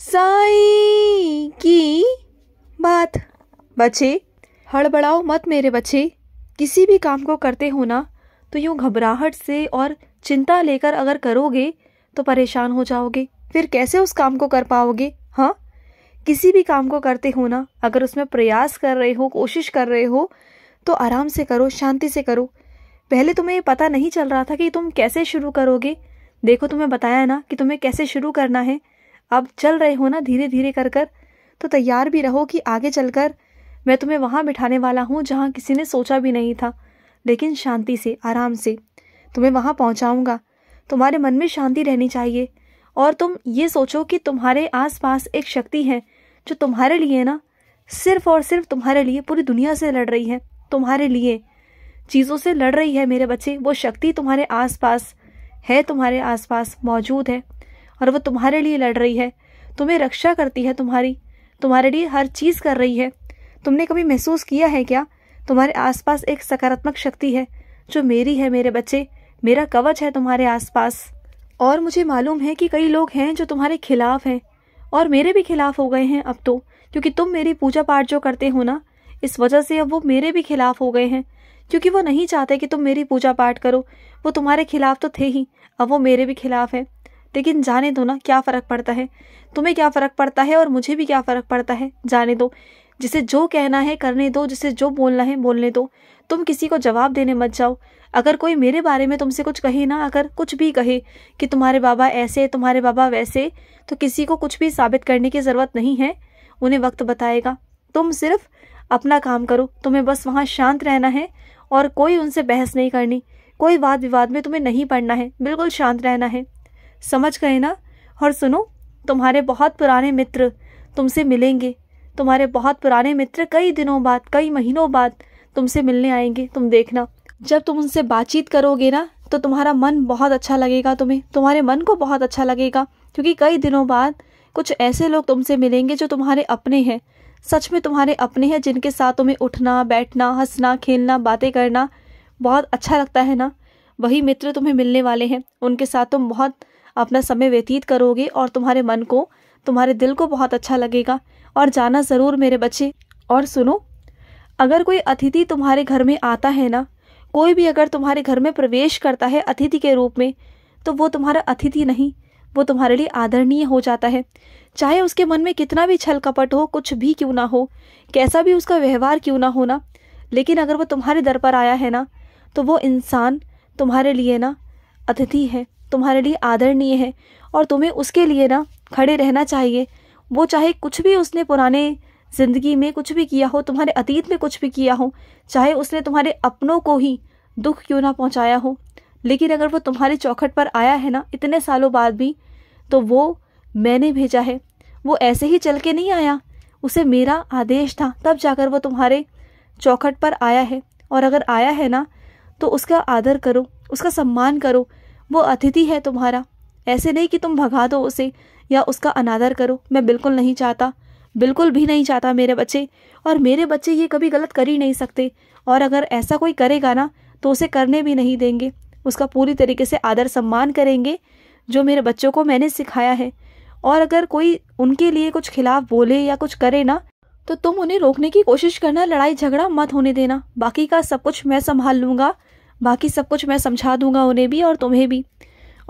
साई की बात बच्चे हड़बड़ाओ मत मेरे बच्चे किसी भी काम को करते हो ना तो यूं घबराहट से और चिंता लेकर अगर करोगे तो परेशान हो जाओगे फिर कैसे उस काम को कर पाओगे हाँ किसी भी काम को करते हो ना अगर उसमें प्रयास कर रहे हो कोशिश कर रहे हो तो आराम से करो शांति से करो पहले तुम्हें पता नहीं चल रहा था कि तुम कैसे शुरू करोगे देखो तुम्हें बताया ना कि तुम्हें कैसे शुरू करना है अब चल रहे हो ना धीरे धीरे कर कर तो तैयार भी रहो कि आगे चलकर मैं तुम्हें वहाँ बिठाने वाला हूँ जहाँ किसी ने सोचा भी नहीं था लेकिन शांति से आराम से तुम्हें वहाँ पहुँचाऊँगा तुम्हारे मन में शांति रहनी चाहिए और तुम ये सोचो कि तुम्हारे आसपास एक शक्ति है जो तुम्हारे लिए ना सिर्फ और सिर्फ तुम्हारे लिए पूरी दुनिया से लड़ रही है तुम्हारे लिए चीज़ों से लड़ रही है मेरे बच्चे वो शक्ति तुम्हारे आसपास है तुम्हारे आसपास मौजूद है और वो तुम्हारे लिए लड़ रही है तुम्हें रक्षा करती है तुम्हारी तुम्हारे लिए हर चीज़ कर रही है तुमने कभी महसूस किया है क्या तुम्हारे आसपास एक सकारात्मक शक्ति है जो मेरी है मेरे बच्चे मेरा कवच है तुम्हारे आसपास और मुझे मालूम है कि कई लोग हैं जो तुम्हारे खिलाफ हैं और मेरे भी खिलाफ हो गए हैं अब तो क्योंकि तुम मेरी पूजा पाठ जो करते हो ना इस वजह से अब वो मेरे भी खिलाफ हो गए हैं क्योंकि वो नहीं चाहते कि तुम मेरी पूजा पाठ करो वो तुम्हारे खिलाफ तो थे ही अब वो मेरे भी खिलाफ है लेकिन जाने दो ना क्या फ़र्क पड़ता है तुम्हें क्या फ़र्क पड़ता है और मुझे भी क्या फ़र्क पड़ता है जाने दो जिसे जो कहना है करने दो जिसे जो बोलना है बोलने दो तुम किसी को जवाब देने मत जाओ अगर कोई मेरे बारे में तुमसे कुछ कहे ना अगर कुछ भी कहे कि तुम्हारे बाबा ऐसे तुम्हारे बाबा वैसे तो किसी को कुछ भी साबित करने की ज़रूरत नहीं है उन्हें वक्त बताएगा तुम सिर्फ अपना काम करो तुम्हें बस वहाँ शांत रहना है और कोई उनसे बहस नहीं करनी कोई वाद विवाद में तुम्हें नहीं पढ़ना है बिल्कुल शांत रहना है समझ गए ना और सुनो तुम्हारे बहुत पुराने मित्र तुमसे मिलेंगे तुम्हारे बहुत पुराने मित्र कई दिनों बाद कई महीनों बाद तुमसे मिलने आएंगे तुम देखना जब तुम उनसे बातचीत करोगे ना तो तुम्हारा मन बहुत अच्छा लगेगा तुम्हें तुम्हारे मन को बहुत अच्छा लगेगा क्योंकि कई दिनों बाद कुछ ऐसे लोग तुमसे मिलेंगे जो तुम्हारे अपने हैं सच में तुम्हारे अपने हैं जिनके साथ तुम्हें उठना बैठना हंसना खेलना बातें करना बहुत अच्छा लगता है ना वही मित्र तुम्हें मिलने वाले हैं उनके साथ तुम बहुत अपना समय व्यतीत करोगे और तुम्हारे मन को तुम्हारे दिल को बहुत अच्छा लगेगा और जाना ज़रूर मेरे बच्चे और सुनो अगर कोई अतिथि तुम्हारे घर में आता है ना कोई भी अगर तुम्हारे घर में प्रवेश करता है अतिथि के रूप में तो वो तुम्हारा अतिथि नहीं वो तुम्हारे लिए आदरणीय हो जाता है चाहे उसके मन में कितना भी छल कपट हो कुछ भी क्यों ना हो कैसा भी उसका व्यवहार क्यों ना हो ना लेकिन अगर वो तुम्हारे दर पर आया है ना तो वो इंसान तुम्हारे लिए ना अतिथि है तुम्हारे लिए आदरणीय है और तुम्हें उसके लिए ना खड़े रहना चाहिए वो चाहे कुछ भी उसने पुराने ज़िंदगी में कुछ भी किया हो तुम्हारे अतीत में कुछ भी किया हो चाहे उसने तुम्हारे अपनों को ही दुख क्यों ना पहुंचाया हो लेकिन अगर वो तुम्हारी चौखट पर आया है ना इतने सालों बाद भी तो वो मैंने भेजा है वो ऐसे ही चल के नहीं आया उसे मेरा आदेश था तब जाकर वो तुम्हारे चौखट पर आया है और अगर आया है ना तो उसका आदर करो उसका सम्मान करो वो अतिथि है तुम्हारा ऐसे नहीं कि तुम भगा दो उसे या उसका अनादर करो मैं बिल्कुल नहीं चाहता बिल्कुल भी नहीं चाहता मेरे बच्चे और मेरे बच्चे ये कभी गलत कर ही नहीं सकते और अगर ऐसा कोई करेगा ना तो उसे करने भी नहीं देंगे उसका पूरी तरीके से आदर सम्मान करेंगे जो मेरे बच्चों को मैंने सिखाया है और अगर कोई उनके लिए कुछ खिलाफ बोले या कुछ करे ना तो तुम उन्हें रोकने की कोशिश करना लड़ाई झगड़ा मत होने देना बाकी का सब कुछ मैं संभाल लूंगा बाकी सब कुछ मैं समझा दूंगा उन्हें भी और तुम्हें भी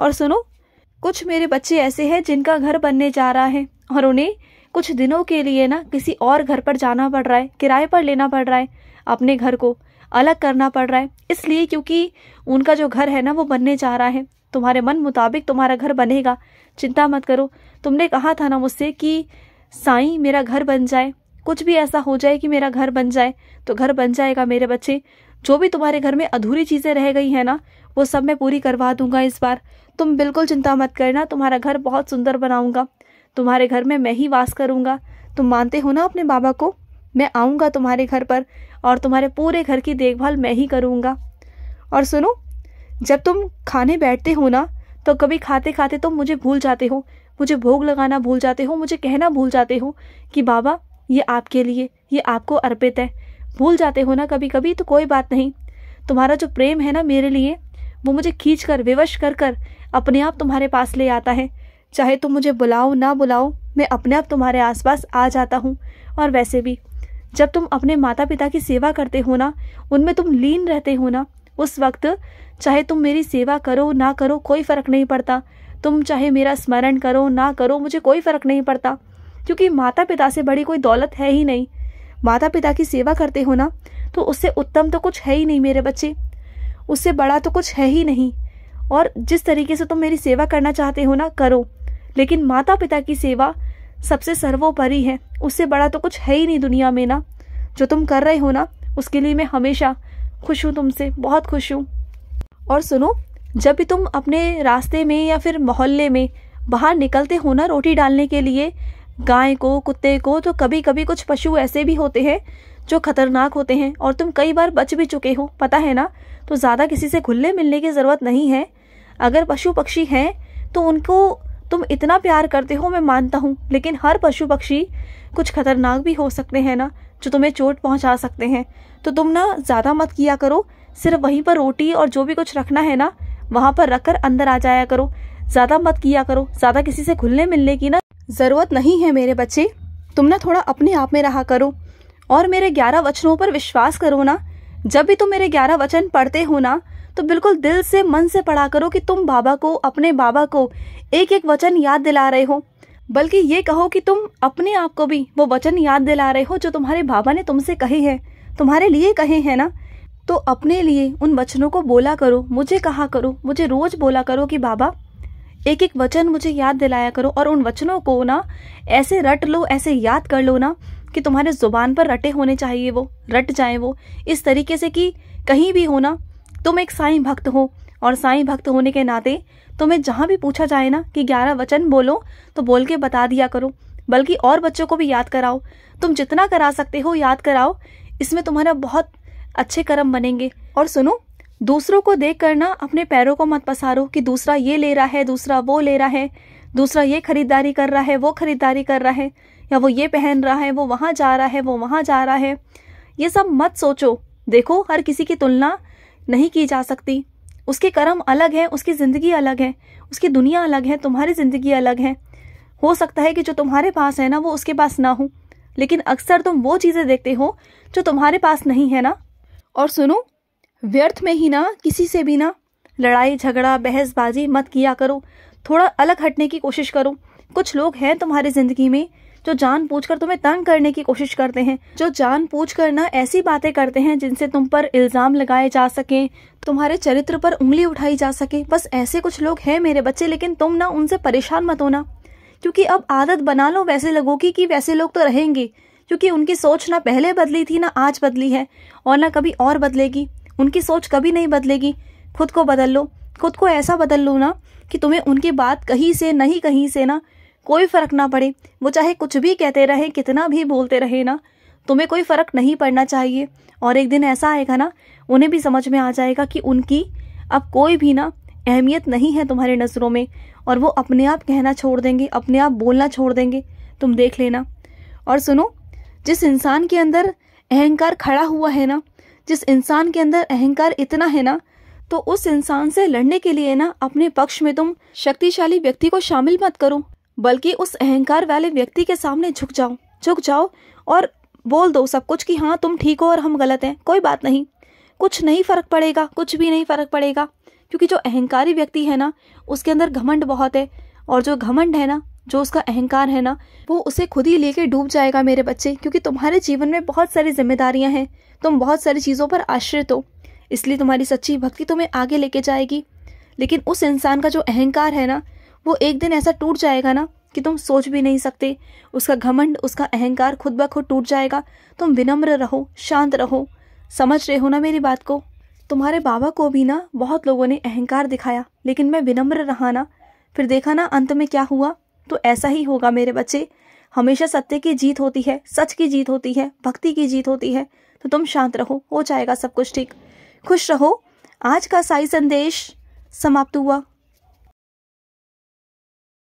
और सुनो कुछ मेरे बच्चे ऐसे हैं जिनका घर बनने जा रहा है और उन्हें कुछ दिनों के लिए ना किसी और घर पर जाना पड़ रहा है किराए पर लेना पड़ रहा है अपने घर को अलग करना पड़ रहा है इसलिए क्योंकि उनका जो घर है ना वो बनने जा रहा है तुम्हारे मन मुताबिक तुम्हारा घर बनेगा चिंता मत करो तुमने कहा था ना मुझसे कि साई मेरा घर बन जाए कुछ भी ऐसा हो जाए कि मेरा घर बन जाए तो घर बन जाएगा मेरे बच्चे जो भी तुम्हारे घर में अधूरी चीज़ें रह गई हैं ना वो सब मैं पूरी करवा दूंगा इस बार तुम बिल्कुल चिंता मत करना तुम्हारा घर बहुत सुंदर बनाऊंगा तुम्हारे घर में मैं ही वास करूंगा तुम मानते हो ना अपने बाबा को मैं आऊंगा तुम्हारे घर पर और तुम्हारे पूरे घर की देखभाल मैं ही करूँगा और सुनो जब तुम खाने बैठते हो ना तो कभी खाते खाते तुम मुझे भूल जाते हो मुझे भोग लगाना भूल जाते हो मुझे कहना भूल जाते हो कि बाबा ये आपके लिए ये आपको अर्पित है भूल जाते हो ना कभी कभी तो कोई बात नहीं तुम्हारा जो प्रेम है ना मेरे लिए वो मुझे खींच कर विवश कर कर अपने आप तुम्हारे पास ले आता है चाहे तुम मुझे बुलाओ ना बुलाओ मैं अपने आप तुम्हारे आसपास आ जाता हूँ और वैसे भी जब तुम अपने माता पिता की सेवा करते हो ना उनमें तुम लीन रहते हो ना उस वक्त चाहे तुम मेरी सेवा करो ना करो कोई फ़र्क नहीं पड़ता तुम चाहे मेरा स्मरण करो ना करो मुझे कोई फ़र्क नहीं पड़ता क्योंकि माता पिता से बड़ी कोई दौलत है ही नहीं माता पिता की सेवा करते हो ना तो उससे उत्तम तो कुछ है ही नहीं मेरे बच्चे उससे बड़ा तो कुछ है ही नहीं और जिस तरीके से तुम मेरी सेवा करना चाहते हो ना करो लेकिन माता पिता की सेवा सबसे सर्वोपरि है उससे बड़ा तो कुछ है ही नहीं दुनिया में ना जो तुम कर रहे हो ना उसके लिए मैं हमेशा खुश हूँ तुमसे बहुत खुश हूँ और सुनो जब भी तुम अपने रास्ते में या फिर मोहल्ले में बाहर निकलते हो ना रोटी डालने के लिए गाय को कुत्ते को तो कभी कभी कुछ पशु ऐसे भी होते हैं जो खतरनाक होते हैं और तुम कई बार बच भी चुके हो पता है ना तो ज़्यादा किसी से घुलने मिलने की ज़रूरत नहीं है अगर पशु पक्षी हैं तो उनको तुम इतना प्यार करते हो मैं मानता हूँ लेकिन हर पशु पक्षी कुछ खतरनाक भी हो सकते हैं ना जो तुम्हें चोट पहुँचा सकते हैं तो तुम ना ज़्यादा मत किया करो सिर्फ वहीं पर रोटी और जो भी कुछ रखना है ना वहाँ पर रखकर अंदर आ जाया करो ज़्यादा मत किया करो ज़्यादा किसी से घुलने मिलने की ना ज़रूरत नहीं है मेरे बच्चे तुम ना थोड़ा अपने आप में रहा करो और मेरे ग्यारह वचनों पर विश्वास करो ना जब भी तुम मेरे ग्यारह वचन पढ़ते हो ना तो बिल्कुल दिल से मन से पढ़ा करो कि तुम बाबा को अपने बाबा को एक एक वचन याद दिला रहे हो बल्कि ये कहो कि तुम अपने आप को भी वो वचन याद दिला रहे हो जो तुम्हारे बाबा ने तुमसे कहे हैं तुम्हारे लिए कहे हैं ना तो अपने लिए उन वचनों को बोला करो मुझे कहा करो मुझे रोज बोला करो कि बाबा एक एक वचन मुझे याद दिलाया करो और उन वचनों को ना ऐसे रट लो ऐसे याद कर लो ना कि तुम्हारे जुबान पर रटे होने चाहिए वो रट जाए वो इस तरीके से कि कहीं भी हो ना तुम एक साई भक्त हो और साई भक्त होने के नाते तुम्हें जहाँ भी पूछा जाए ना कि ग्यारह वचन बोलो तो बोल के बता दिया करो बल्कि और बच्चों को भी याद कराओ तुम जितना करा सकते हो याद कराओ इसमें तुम्हारा बहुत अच्छे कर्म बनेंगे और सुनो दूसरों को देख कर ना अपने पैरों को मत पसारो कि दूसरा ये ले रहा है दूसरा वो ले रहा है दूसरा ये खरीदारी कर रहा है वो खरीदारी कर रहा है या वो ये पहन रहा है वो वहाँ जा रहा है वो वहाँ जा रहा है ये सब मत सोचो देखो हर किसी की तुलना नहीं की जा सकती उसके कर्म अलग है उसकी ज़िंदगी अलग है उसकी दुनिया अलग है तुम्हारी ज़िंदगी अलग है हो सकता है कि जो तुम्हारे पास है ना वो उसके पास ना हो लेकिन अक्सर तुम वो चीज़ें देखते हो जो तुम्हारे पास नहीं है ना और सुनो व्यर्थ में ही ना किसी से भी ना लड़ाई झगड़ा बहसबाजी मत किया करो थोड़ा अलग हटने की कोशिश करो कुछ लोग हैं तुम्हारी जिंदगी में जो जान पूछ कर तुम्हें तंग करने की कोशिश करते हैं जो जान पूछ कर ना ऐसी बातें करते हैं जिनसे तुम पर इल्जाम लगाए जा सके तुम्हारे चरित्र पर उंगली उठाई जा सके बस ऐसे कुछ लोग हैं मेरे बच्चे लेकिन तुम ना उनसे परेशान मत होना क्योंकि अब आदत बना लो वैसे लोगों की कि वैसे लोग तो रहेंगे क्योंकि उनकी सोच ना पहले बदली थी ना आज बदली है और ना कभी और बदलेगी उनकी सोच कभी नहीं बदलेगी खुद को बदल लो खुद को ऐसा बदल लो ना कि तुम्हें उनकी बात कहीं से नहीं कहीं से ना कोई फर्क ना पड़े वो चाहे कुछ भी कहते रहे कितना भी बोलते रहे ना तुम्हें कोई फर्क नहीं पड़ना चाहिए और एक दिन ऐसा आएगा ना उन्हें भी समझ में आ जाएगा कि उनकी अब कोई भी ना अहमियत नहीं है तुम्हारी नज़रों में और वो अपने आप कहना छोड़ देंगे अपने आप बोलना छोड़ देंगे तुम देख लेना और सुनो जिस इंसान के अंदर अहंकार खड़ा हुआ है ना जिस इंसान के अंदर अहंकार इतना है ना तो उस इंसान से लड़ने के लिए ना अपने पक्ष में तुम शक्तिशाली व्यक्ति को शामिल मत करो बल्कि उस अहंकार वाले व्यक्ति के सामने झुक जाओ झुक जाओ और बोल दो सब कुछ कि हाँ तुम ठीक हो और हम गलत हैं कोई बात नहीं कुछ नहीं फर्क पड़ेगा कुछ भी नहीं फर्क पड़ेगा क्योंकि जो अहंकारी व्यक्ति है ना उसके अंदर घमंड बहुत है और जो घमंड है ना जो उसका अहंकार है ना वो उसे खुद ही लेके डूब जाएगा मेरे बच्चे क्योंकि तुम्हारे जीवन में बहुत सारी जिम्मेदारियां हैं तुम बहुत सारी चीज़ों पर आश्रित हो इसलिए तुम्हारी सच्ची भक्ति तुम्हें आगे लेके जाएगी लेकिन उस इंसान का जो अहंकार है ना वो एक दिन ऐसा टूट जाएगा ना कि तुम सोच भी नहीं सकते उसका घमंड उसका अहंकार खुद ब खुद टूट जाएगा तुम विनम्र रहो शांत रहो समझ रहे हो ना मेरी बात को तुम्हारे बाबा को भी ना बहुत लोगों ने अहंकार दिखाया लेकिन मैं विनम्र रहा ना फिर देखा ना अंत में क्या हुआ तो ऐसा ही होगा मेरे बच्चे हमेशा सत्य की जीत होती है सच की जीत होती है भक्ति की जीत होती है तो तुम शांत रहो हो जाएगा सब कुछ ठीक खुश रहो आज का साई संदेश समाप्त हुआ